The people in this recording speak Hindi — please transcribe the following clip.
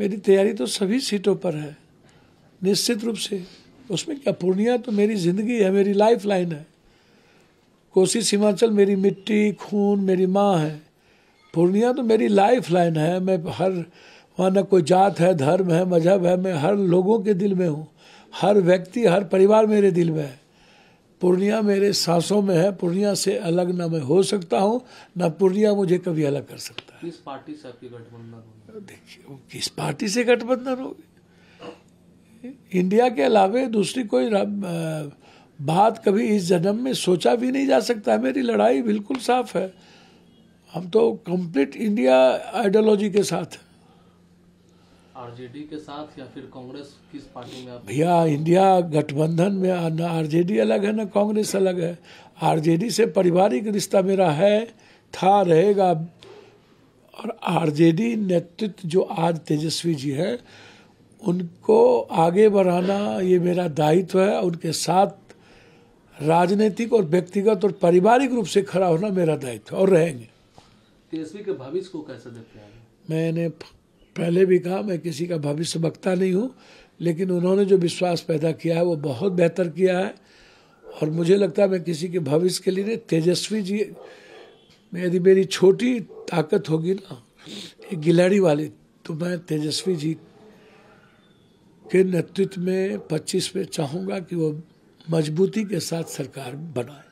मेरी तैयारी तो सभी सीटों पर है निश्चित रूप से उसमें क्या पूर्णिया तो मेरी जिंदगी है मेरी लाइफ लाइन है कोशिश हिमाचल मेरी मिट्टी खून मेरी माँ है पूर्णिया तो मेरी लाइफ लाइन है मैं हर वहाँ न कोई जात है धर्म है मजहब है मैं हर लोगों के दिल में हूँ हर व्यक्ति हर परिवार मेरे दिल में है पूर्णिया मेरे सांसों में है पूर्णिया से अलग ना मैं हो सकता हूँ ना पूर्णिया मुझे कभी अलग कर सकता है किस पार्टी से आपकी गठबंधन देखिए किस पार्टी से गठबंधन होगी इंडिया के अलावे दूसरी कोई बात कभी इस जन्म में सोचा भी नहीं जा सकता है मेरी लड़ाई बिल्कुल साफ है हम तो कंप्लीट इंडिया आइडियोलॉजी के साथ हैं आरजेडी के साथ या फिर कांग्रेस किस पार्टी में आप भैया इंडिया गठबंधन में ना आरजेडी अलग है ना कांग्रेस अलग है आरजेडी से पारिवारिक रिश्ता मेरा है था रहेगा और आरजेडी नेतृत्व जो आज तेजस्वी जी हैं उनको आगे बढ़ाना ये मेरा दायित्व है उनके साथ राजनीतिक और व्यक्तिगत और पारिवारिक रूप से खड़ा होना मेरा दायित्व और रहेंगे तेजस्वी के भविष्य को कैसे देखते हैं मैंने पहले भी कहा मैं किसी का भविष्य वक्ता नहीं हूँ लेकिन उन्होंने जो विश्वास पैदा किया है वो बहुत बेहतर किया है और मुझे लगता है मैं किसी के भविष्य के लिए तेजस्वी जी यदि मेरी छोटी ताकत होगी ना एक गिलहरी वाली तो मैं तेजस्वी जी के नेतृत्व में पच्चीस में चाहूँगा कि वो मजबूती के साथ सरकार बनाए